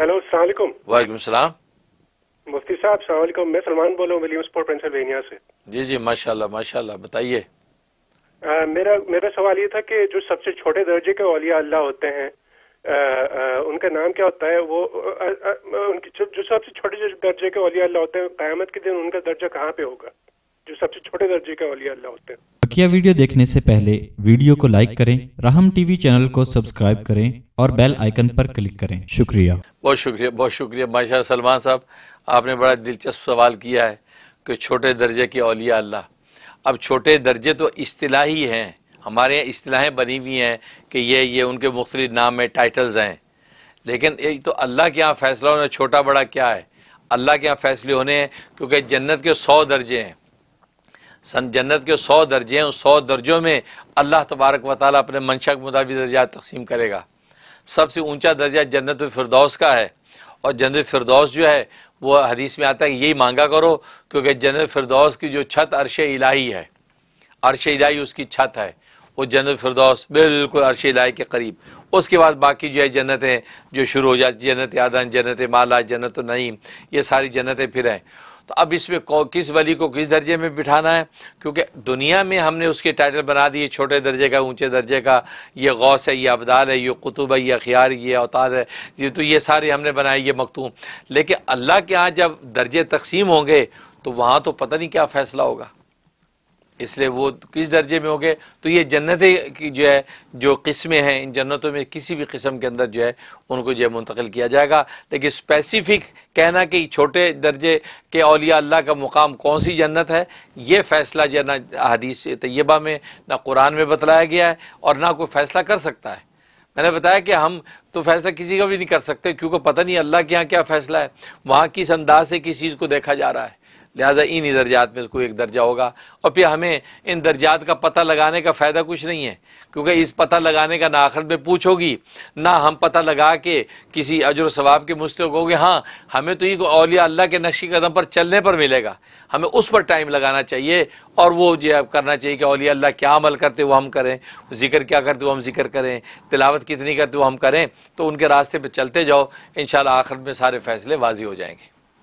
hello सलामकुम वालेकुम सलाम मुफ्ती साहब सलामकुम मैं सलमान बोल रहा हूँ विलियम पेंसिल्वेनिया से जी जी माशाल्लाह माशाल्लाह बताइए मेरा मेरा सवाल ये था कि जो सबसे छोटे दर्जे के अलिया अल्लाह होते हैं उनका नाम क्या होता है वो उनकी जो सबसे छोटे दर्जे के अलिया अल्लाह होते हैं क्यामत के दिन उनका दर्जा कहाँ पे होगा जो सबसे छोटे दर्जे के अलिया अल्लाह होते हैं बकिया वीडियो देखने से पहले वीडियो को लाइक करें राहम टीवी चैनल को सब्सक्राइब करें और बेल आइकन पर क्लिक करें शुक्रिया बहुत शुक्रिया बहुत शुक्रिया माशा सलमान साहब आपने बड़ा दिलचस्प सवाल किया है कि छोटे दर्जे के अलिया अल्लाह अब छोटे दर्जे तो ही हैं हमारे यहाँ असलाहें बनी हुई हैं कि ये ये उनके मुख्तलि नाम में टाइटल्स हैं लेकिन एक तो अल्लाह के यहाँ फैसला होना छोटा बड़ा क्या है अल्लाह के यहाँ फैसले होने हैं क्योंकि जन्नत के सौ दर्जे हैं सन जन्नत के सौ दर्जे हैं उस सौ दर्जों में अल्लाह तबारक व अपने मंशा के मुताबिक दर्जा तकसीम करेगा सबसे ऊंचा दर्जा जन्नत फ़िरदौस का है और जन्नत फ़िरदौस जो है वह हदीस में आता है यही मांगा करो क्योंकि जन्नत फ़िरदौस की जो छत अरश इलाही है अरश इलाही उसकी छत है वो जन्नत फ़िरदौस बिल्कुल अरश इलाही के करीब उसके बाद बाकी जो है जन्नतें जो शुरू हो जाती जन्नत आदन जन्नत माला जन्नत नईम ये सारी जन्नतें फिर हैं तो अब इसमें किस वली को किस दर्जे में बिठाना है क्योंकि दुनिया में हमने उसके टाइटल बना दिए छोटे दर्जे का ऊंचे दर्जे का ये गौस है ये अबदाल है ये कुतुब है ये अखियार ये अवतार है ये तो ये सारे हमने बनाए ये मखतूम लेकिन अल्लाह के यहाँ जब दर्जे तकसीम होंगे तो वहाँ तो पता नहीं क्या फ़ैसला होगा इसलिए वो किस दर्जे में हो गए तो ये जन्नतें की जो है जो किस्में हैं इन जन्नतों में किसी भी किस्म के अंदर जो है उनको जो है मुंतकिल किया जाएगा लेकिन स्पेसिफिक कहना कि छोटे दर्जे के अलिया अल्लाह का मुकाम कौन सी जन्नत है ये फ़ैसला जो है ना हदीस तयबा में ना कुरान में बतलाया गया है और ना कोई फ़ैसला कर सकता है मैंने बताया कि हम तो फैसला किसी का भी नहीं कर सकते क्योंकि पता नहीं अल्लाह के यहाँ क्या फ़ैसला है वहाँ किस अंदाज से किस चीज़ को देखा जा रहा है लिहाजा इन दर्जात में कोई एक दर्जा होगा और फिर हमें इन दर्जात का पता लगाने का फ़ायदा कुछ नहीं है क्योंकि इस पता लगाने का ना आखिर में पूछोगी ना हम पता लगा के किसी अजर सवाब के मुस्तक होंगे हाँ हमें तो ये अलिया अल्लाह के नक्श कदम पर चलने पर मिलेगा हमें उस पर टाइम लगाना चाहिए और वो जो करना चाहिए कि अलिया अल्लाह क्या अमल करते वो हम करें ज़िक्र क्या करते वो हम ज़िक्र करें तिलावत कितनी करते वो हम करें तो उनके रास्ते पर चलते जाओ इन आखिर में सारे फ़ैसले वाजी हो जाएंगे